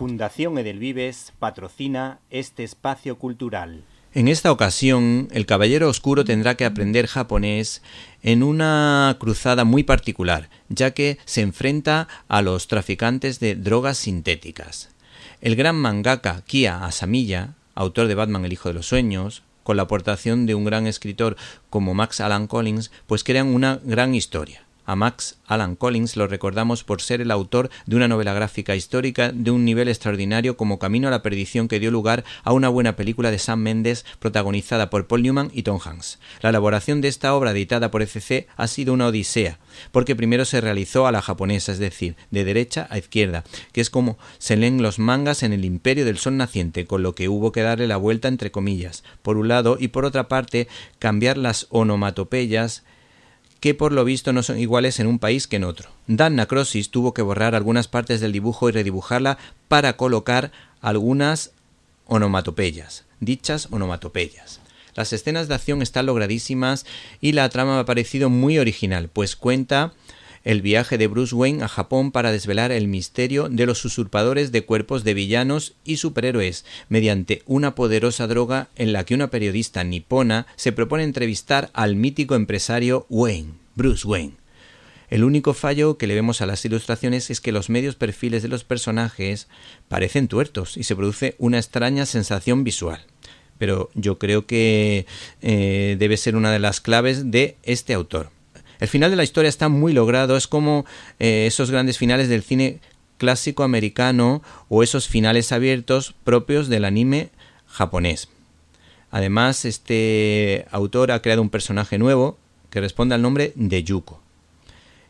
Fundación Edelvives patrocina este espacio cultural. En esta ocasión, el Caballero Oscuro tendrá que aprender japonés en una cruzada muy particular, ya que se enfrenta a los traficantes de drogas sintéticas. El gran mangaka Kia Asamiya, autor de Batman el Hijo de los Sueños, con la aportación de un gran escritor como Max Alan Collins, pues crean una gran historia. A Max Alan Collins lo recordamos por ser el autor de una novela gráfica histórica de un nivel extraordinario como Camino a la Perdición que dio lugar a una buena película de Sam Mendes protagonizada por Paul Newman y Tom Hanks. La elaboración de esta obra editada por ECC ha sido una odisea, porque primero se realizó a la japonesa, es decir, de derecha a izquierda, que es como se leen los mangas en el imperio del sol naciente, con lo que hubo que darle la vuelta entre comillas, por un lado, y por otra parte, cambiar las onomatopeyas, que por lo visto no son iguales en un país que en otro. Dan Nacrosis tuvo que borrar algunas partes del dibujo y redibujarla para colocar algunas onomatopeyas, dichas onomatopeyas. Las escenas de acción están logradísimas y la trama me ha parecido muy original, pues cuenta el viaje de Bruce Wayne a Japón para desvelar el misterio de los usurpadores de cuerpos de villanos y superhéroes, mediante una poderosa droga en la que una periodista nipona se propone entrevistar al mítico empresario Wayne, Bruce Wayne. El único fallo que le vemos a las ilustraciones es que los medios perfiles de los personajes parecen tuertos y se produce una extraña sensación visual. Pero yo creo que eh, debe ser una de las claves de este autor. El final de la historia está muy logrado, es como eh, esos grandes finales del cine clásico americano o esos finales abiertos propios del anime japonés. Además, este autor ha creado un personaje nuevo que responde al nombre de Yuko,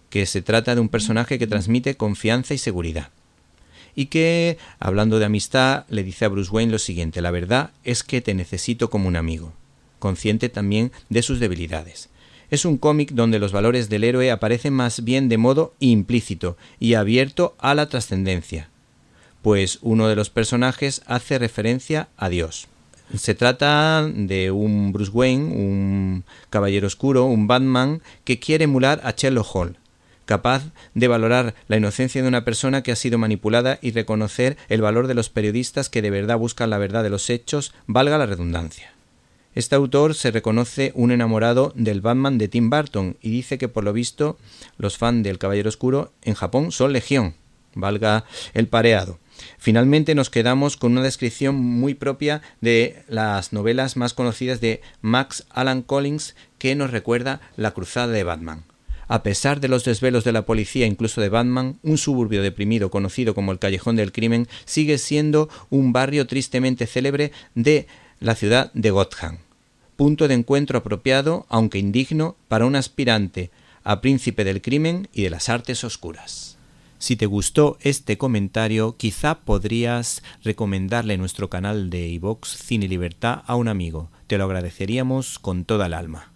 que se trata de un personaje que transmite confianza y seguridad. Y que, hablando de amistad, le dice a Bruce Wayne lo siguiente, la verdad es que te necesito como un amigo, consciente también de sus debilidades. Es un cómic donde los valores del héroe aparecen más bien de modo implícito y abierto a la trascendencia, pues uno de los personajes hace referencia a Dios. Se trata de un Bruce Wayne, un caballero oscuro, un Batman que quiere emular a Sherlock Holmes, capaz de valorar la inocencia de una persona que ha sido manipulada y reconocer el valor de los periodistas que de verdad buscan la verdad de los hechos, valga la redundancia. Este autor se reconoce un enamorado del Batman de Tim Burton y dice que por lo visto los fans del Caballero Oscuro en Japón son legión, valga el pareado. Finalmente nos quedamos con una descripción muy propia de las novelas más conocidas de Max Alan Collins que nos recuerda la cruzada de Batman. A pesar de los desvelos de la policía, incluso de Batman, un suburbio deprimido conocido como el Callejón del Crimen sigue siendo un barrio tristemente célebre de la ciudad de Gotham, punto de encuentro apropiado, aunque indigno, para un aspirante a príncipe del crimen y de las artes oscuras. Si te gustó este comentario, quizá podrías recomendarle nuestro canal de iVox Cine Libertad a un amigo. Te lo agradeceríamos con toda el alma.